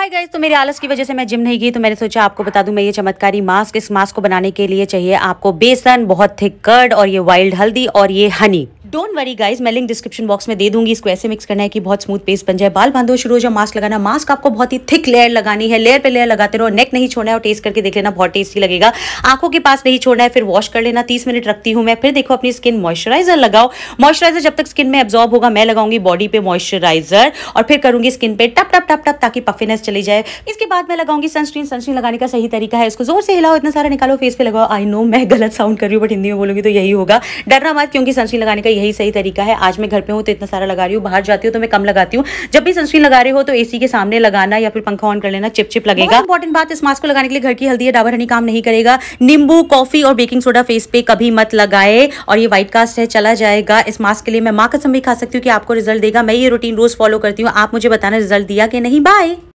hi guys तो मेरी आलस की वजह से मैं जिम नहीं गई तो मैंने सोचा आपको बता दूं मैं ये चमत्कारी मास्क इस मास्क को बनाने के लिए चाहिए आपको बेसन बहुत थिक कर्ड और ये वाइल्ड हल्दी और ये हनी डोंट वरी गाइज मैं लिंक डिस्क्रिप्शन बॉक्स में दे दूंगी इसको ऐसे मिक्स करना है कि बहुत स्मूथ पेस्ट बन जाए बाल बांधो शुरू हो जाए मास्क लगाना मास्क आपको बहुत ही थिक लेयर लगानी है लेयर पे लेयर लगाते रहो नेक नहीं छोड़ना है और टेस्ट करके देख लेना बहुत टेस्टी लगेगा आंखों के पास नहीं छोड़ना है फिर वॉश कर लेना तीस मिनट रखती हूँ मैं फिर देखो अपनी स्किन मॉइस्चराइजर लगाओ मॉइस्चराइजर जब तक स्किन में एब्जॉर्ब होगा मैं लगाऊंगी बॉडी पे मॉइस्चराइजर और फिर करूंगी स्किन पे टप टप टप टप ताकि पफिनेस चली जाए इसके बाद मैं लगाऊंगी सनस्क्रीन सनस्क्रीन लगाने का सही तरीका है इसको जोर से हिलाओ इतना सारा निकालो फेस पे लगाओ आई नो मैं गलत साउंड कर रही हूँ बट हिंदी में बोलूंगी तो यही होगा डरना मत क्योंकि सनस्क्रीन लगाने का यही सही तरीका है आज मैं घर पे हूँ तो इतना सारा लगा रही हूँ बाहर जाती हूँ तो मैं कम लगाती हूँ जब भी सनस्क्रीन लगा रहे हो तो एसी के सामने लगाना या फिर पंखा ऑन कर लेना चिप चिप लगेगा इंपॉर्टेंट बात इस मास्क को लगाने के लिए घर की हल्दी या डाबर हनी काम नहीं करेगा नींबू कॉफी और बेकिंग सोडा फेस पे कभी मत लगाए और ये व्हाइट कास्ट है चला जाएगा इस मास्क के लिए मैं माँ कसम भी खा सकती हूँ कि आपको रिजल्ट देगा मैं ये रूटीन रोज फॉलो करती हूँ आप मुझे बताना रिजल्ट दिया कि नहीं बाय